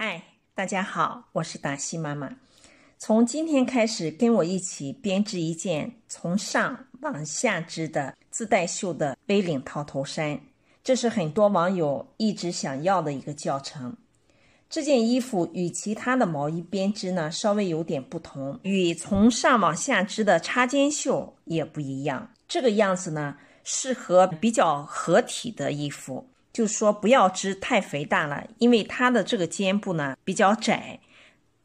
嗨，大家好，我是达西妈妈。从今天开始，跟我一起编织一件从上往下织的自带袖的 V 领套头衫。这是很多网友一直想要的一个教程。这件衣服与其他的毛衣编织呢稍微有点不同，与从上往下织的插肩袖也不一样。这个样子呢，适合比较合体的衣服。就是说，不要织太肥大了，因为它的这个肩部呢比较窄，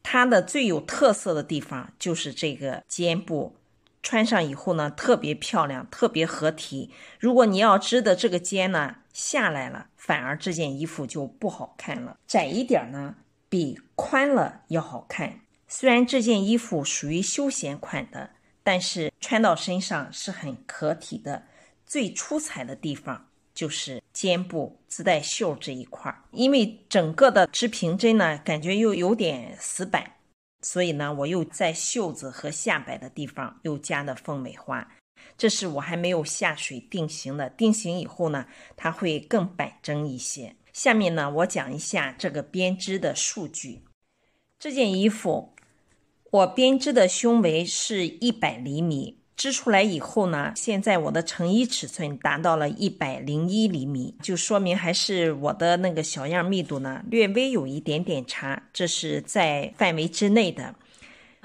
它的最有特色的地方就是这个肩部，穿上以后呢特别漂亮，特别合体。如果你要织的这个肩呢下来了，反而这件衣服就不好看了。窄一点呢比宽了要好看。虽然这件衣服属于休闲款的，但是穿到身上是很合体的，最出彩的地方。就是肩部自带袖这一块儿，因为整个的织平针呢，感觉又有点死板，所以呢，我又在袖子和下摆的地方又加了凤尾花。这是我还没有下水定型的，定型以后呢，它会更板正一些。下面呢，我讲一下这个编织的数据。这件衣服我编织的胸围是一百厘米。织出来以后呢，现在我的成衣尺寸达到了一百零一厘米，就说明还是我的那个小样密度呢略微有一点点差，这是在范围之内的。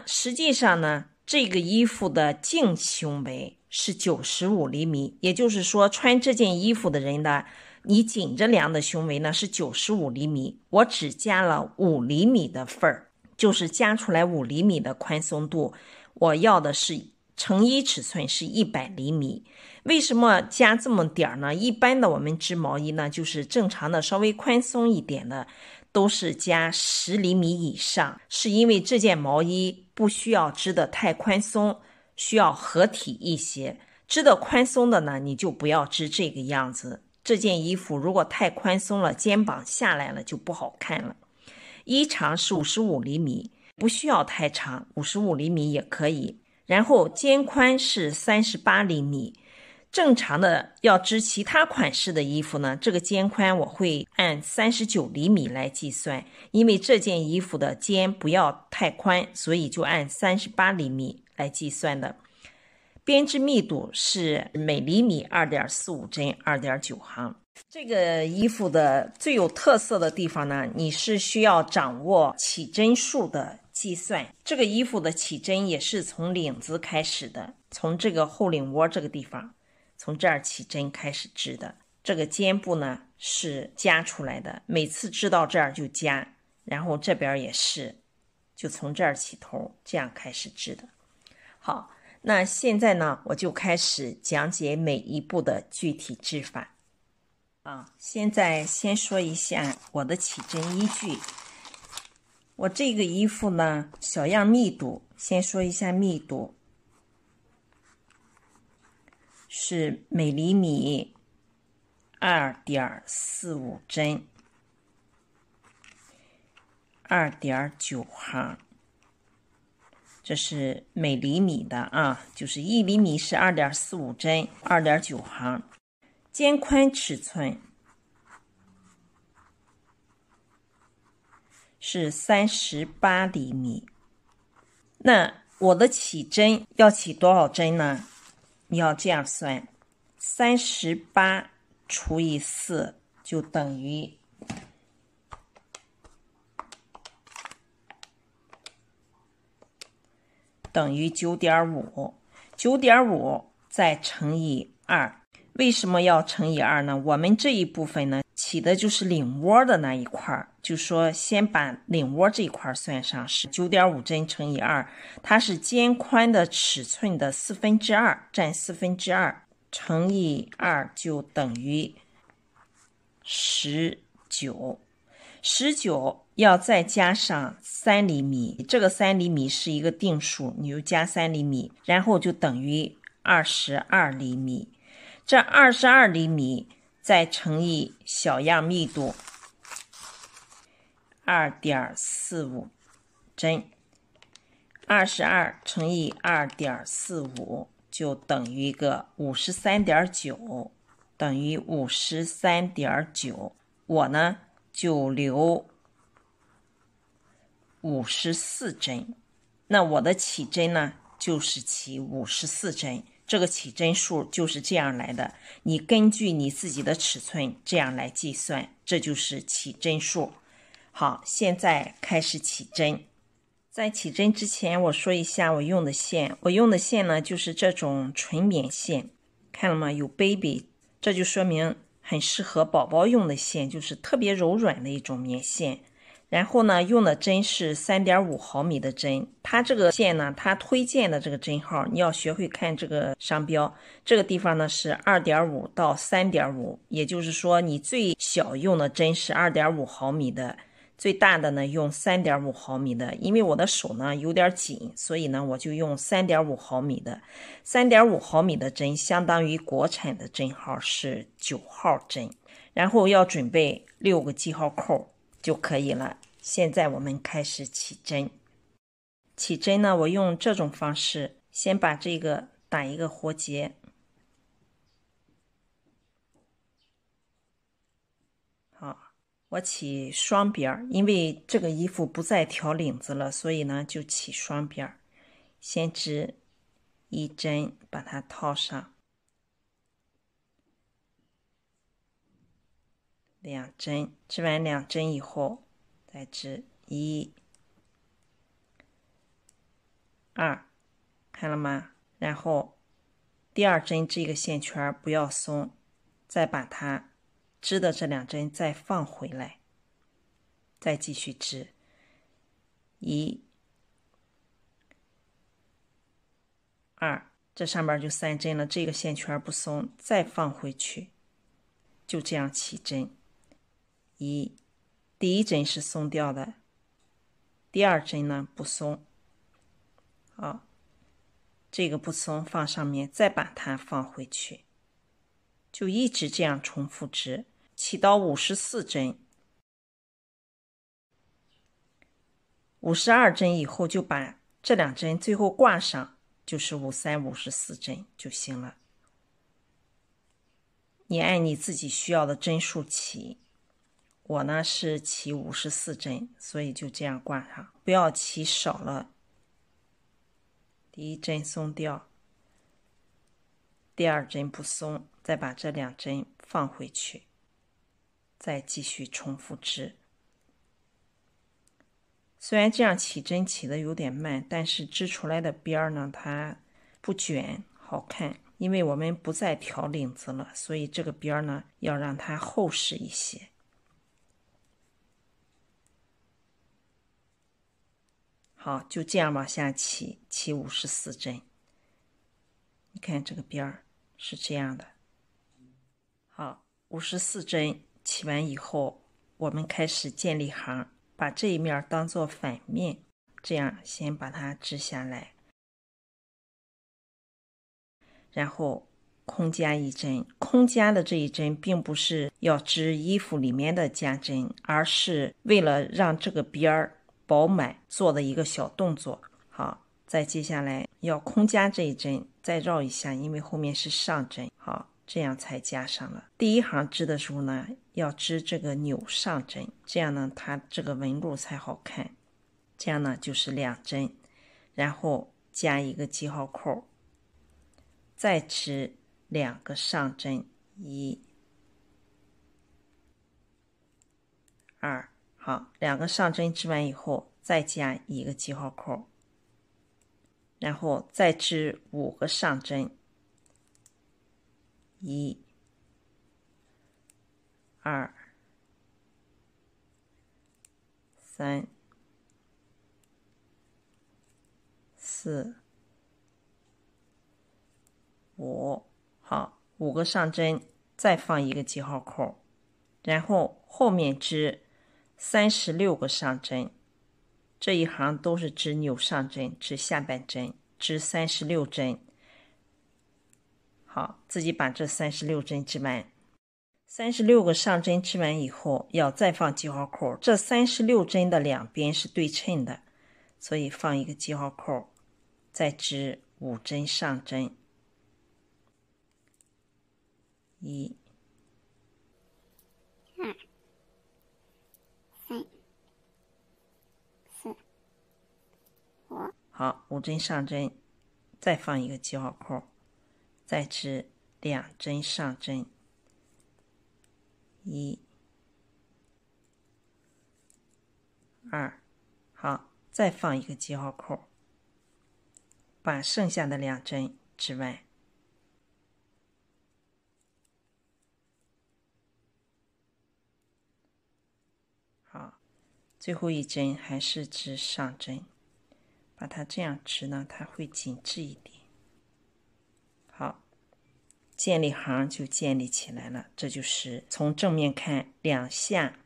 实际上呢，这个衣服的净胸围是九十五厘米，也就是说穿这件衣服的人呢，你紧着量的胸围呢是九十五厘米，我只加了五厘米的份儿，就是加出来五厘米的宽松度，我要的是。成衣尺寸是一百厘米，为什么加这么点儿呢？一般的我们织毛衣呢，就是正常的稍微宽松一点的，都是加十厘米以上。是因为这件毛衣不需要织的太宽松，需要合体一些。织的宽松的呢，你就不要织这个样子。这件衣服如果太宽松了，肩膀下来了就不好看了。衣长是五十五厘米，不需要太长，五十五厘米也可以。然后肩宽是三十八厘米，正常的要织其他款式的衣服呢，这个肩宽我会按三十九厘米来计算，因为这件衣服的肩不要太宽，所以就按三十八厘米来计算的。编织密度是每厘米二点四五针，二点九行。这个衣服的最有特色的地方呢，你是需要掌握起针数的。计算这个衣服的起针也是从领子开始的，从这个后领窝这个地方，从这儿起针开始织的。这个肩部呢是加出来的，每次织到这儿就加，然后这边也是，就从这儿起头，这样开始织的。好，那现在呢我就开始讲解每一步的具体织法。啊，现在先说一下我的起针依据。我这个衣服呢，小样密度，先说一下密度，是每厘米二点四五针，二点九行，这是每厘米的啊，就是一厘米是二点四五针，二点九行，肩宽尺寸。是三十八厘米，那我的起针要起多少针呢？你要这样算，三十八除以四就等于等于九点五，九点五再乘以二。为什么要乘以二呢？我们这一部分呢？起的就是领窝的那一块儿，就说先把领窝这一块算上，是九点五针乘以二，它是肩宽的尺寸的四分之二，占四分之二乘以二就等于十九，十九要再加上三厘米，这个三厘米是一个定数，你又加三厘米，然后就等于二十二厘米，这二十二厘米。再乘以小样密度二点四五针，二十二乘以二点四五就等于一个五十三点九，等于五十三点九。我呢就留五十四针，那我的起针呢就是起五十四针。这个起针数就是这样来的，你根据你自己的尺寸这样来计算，这就是起针数。好，现在开始起针。在起针之前，我说一下我用的线。我用的线呢，就是这种纯棉线，看了吗？有 baby，这就说明很适合宝宝用的线，就是特别柔软的一种棉线。然后呢，用的针是三点五毫米的针。它这个线呢，它推荐的这个针号，你要学会看这个商标。这个地方呢是二点五到三点五，也就是说你最小用的针是二点五毫米的，最大的呢用三点五毫米的。因为我的手呢有点紧，所以呢我就用三点五毫米的。三点五毫米的针相当于国产的针号是九号针。然后要准备六个记号扣。就可以了。现在我们开始起针。起针呢，我用这种方式，先把这个打一个活结。好，我起双边儿，因为这个衣服不再调领子了，所以呢就起双边儿。先织一针，把它套上。两针织完，两针以后再织一、二，看了吗？然后第二针这个线圈不要松，再把它织的这两针再放回来，再继续织一、二，这上边就三针了。这个线圈不松，再放回去，就这样起针。一，第一针是松掉的，第二针呢不松。好，这个不松，放上面，再把它放回去，就一直这样重复织，起到五十四针，五十二针以后就把这两针最后挂上，就是五三五十四针就行了。你按你自己需要的针数起。我呢是起五十四针，所以就这样挂上，不要起少了。第一针松掉，第二针不松，再把这两针放回去，再继续重复织。虽然这样起针起的有点慢，但是织出来的边儿呢，它不卷，好看。因为我们不再调领子了，所以这个边儿呢要让它厚实一些。好，就这样往下起，起五十四针。你看这个边儿是这样的。好，五十四针起完以后，我们开始建立行，把这一面当做反面，这样先把它织下来，然后空加一针。空加的这一针并不是要织衣服里面的加针，而是为了让这个边儿。饱满做的一个小动作，好，再接下来要空加这一针，再绕一下，因为后面是上针，好，这样才加上了。第一行织的时候呢，要织这个扭上针，这样呢，它这个纹路才好看。这样呢，就是两针，然后加一个记号扣，再织两个上针，一，二。好，两个上针织完以后，再加一个记号扣，然后再织五个上针，一、二、三、四、五。好，五个上针，再放一个记号扣，然后后面织。三十六个上针，这一行都是织扭上针，织下半针，织三十六针。好，自己把这三十六针织完。三十六个上针织完以后，要再放记号扣。这三十六针的两边是对称的，所以放一个记号扣。再织五针上针，一。好，五针上针，再放一个记号扣，再织两针上针，一、二，好，再放一个记号扣，把剩下的两针织完。好，最后一针还是织上针。把它这样织呢，它会紧致一点。好，建立行就建立起来了。这就是从正面看两下，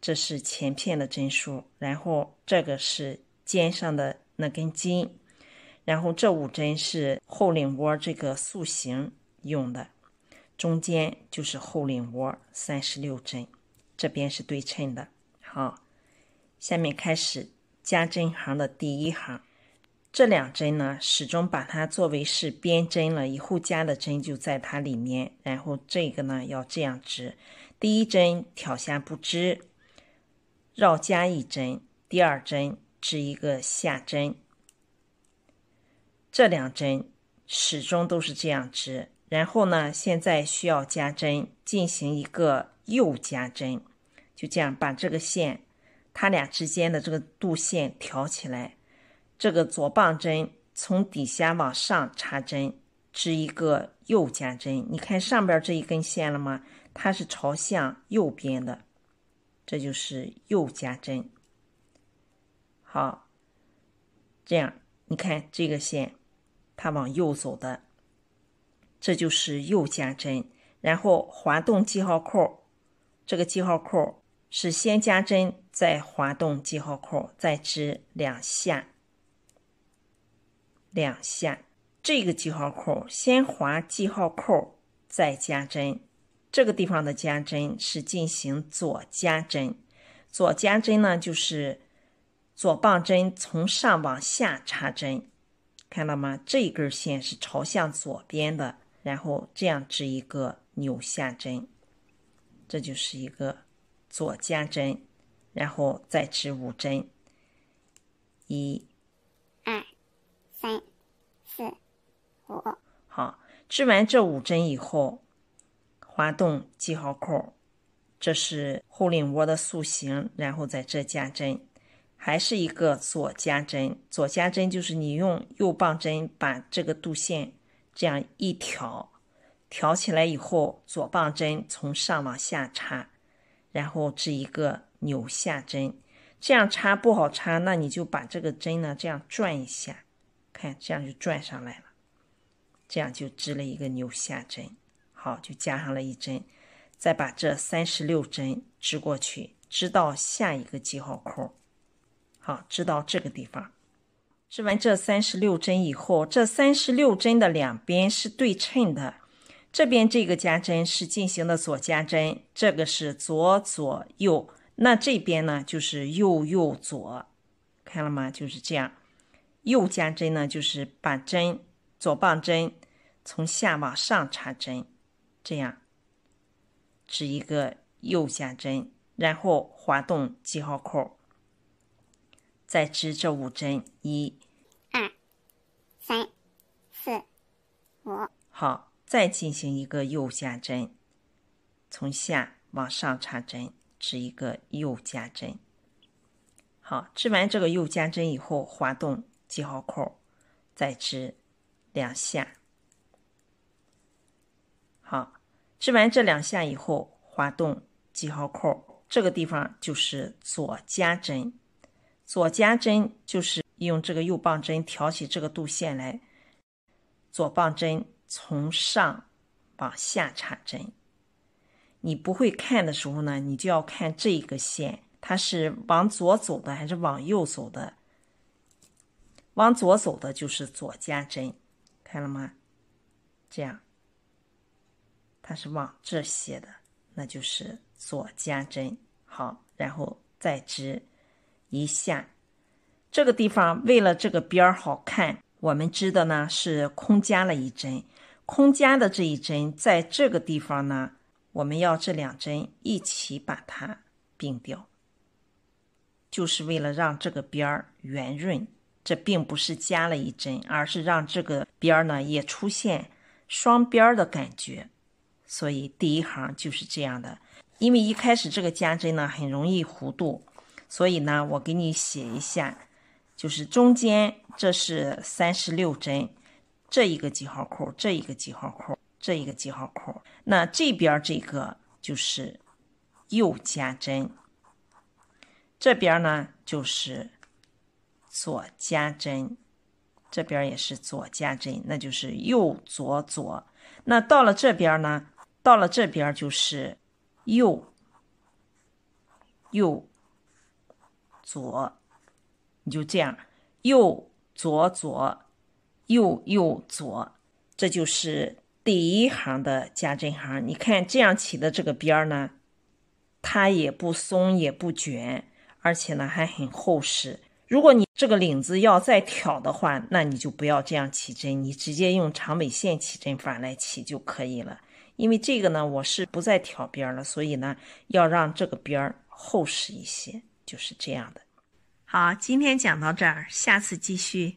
这是前片的针数，然后这个是肩上的那根筋，然后这五针是后领窝这个塑形用的，中间就是后领窝三十六针，这边是对称的。好，下面开始。加针行的第一行，这两针呢，始终把它作为是边针了，以后加的针就在它里面。然后这个呢，要这样织，第一针挑下不织，绕加一针，第二针织一个下针，这两针始终都是这样织。然后呢，现在需要加针，进行一个右加针，就这样把这个线。它俩之间的这个渡线挑起来，这个左棒针从底下往上插针，织一个右加针。你看上边这一根线了吗？它是朝向右边的，这就是右加针。好，这样你看这个线，它往右走的，这就是右加针。然后滑动记号扣，这个记号扣。是先加针，再滑动记号扣，再织两下，两下。这个记号扣先滑记号扣，再加针。这个地方的加针是进行左加针，左加针呢就是左棒针，从上往下插针。看到吗？这一根线是朝向左边的，然后这样织一个扭下针，这就是一个。左加针，然后再织五针，一、二、三、四、五。好，织完这五针以后，滑动记号扣，这是后领窝的塑形，然后在这加针，还是一个左加针。左加针就是你用右棒针把这个度线这样一挑，挑起来以后，左棒针从上往下插。然后织一个扭下针，这样插不好插，那你就把这个针呢这样转一下，看这样就转上来了，这样就织了一个扭下针，好，就加上了一针，再把这三十六针织过去，织到下一个记号扣，好，织到这个地方，织完这三十六针以后，这三十六针的两边是对称的。这边这个加针是进行的左加针，这个是左左右，那这边呢就是右右左，看了吗？就是这样。右加针呢，就是把针左棒针从下往上插针，这样织一个右加针，然后滑动记号扣，再织这五针，一、二、三、四、五，好。再进行一个右加针，从下往上插针，织一个右加针。好，织完这个右加针以后，滑动记号扣，再织两下。好，织完这两下以后，滑动记号扣，这个地方就是左加针。左加针就是用这个右棒针挑起这个度线来，左棒针。从上往下插针，你不会看的时候呢，你就要看这个线，它是往左走的还是往右走的？往左走的就是左加针，看了吗？这样，它是往这斜的，那就是左加针。好，然后再织一下，这个地方为了这个边儿好看，我们织的呢是空加了一针。空加的这一针，在这个地方呢，我们要这两针一起把它并掉，就是为了让这个边儿圆润。这并不是加了一针，而是让这个边儿呢也出现双边的感觉。所以第一行就是这样的。因为一开始这个加针呢很容易弧度，所以呢，我给你写一下，就是中间这是三十六针。这一个记号扣，这一个记号扣，这一个记号扣。那这边这个就是右加针，这边呢就是左加针，这边也是左加针，那就是右左左。那到了这边呢，到了这边就是右右左，你就这样右左左。右右左，这就是第一行的加针行。你看这样起的这个边儿呢，它也不松也不卷，而且呢还很厚实。如果你这个领子要再挑的话，那你就不要这样起针，你直接用长尾线起针法来起就可以了。因为这个呢，我是不再挑边了，所以呢要让这个边儿厚实一些，就是这样的。好，今天讲到这儿，下次继续。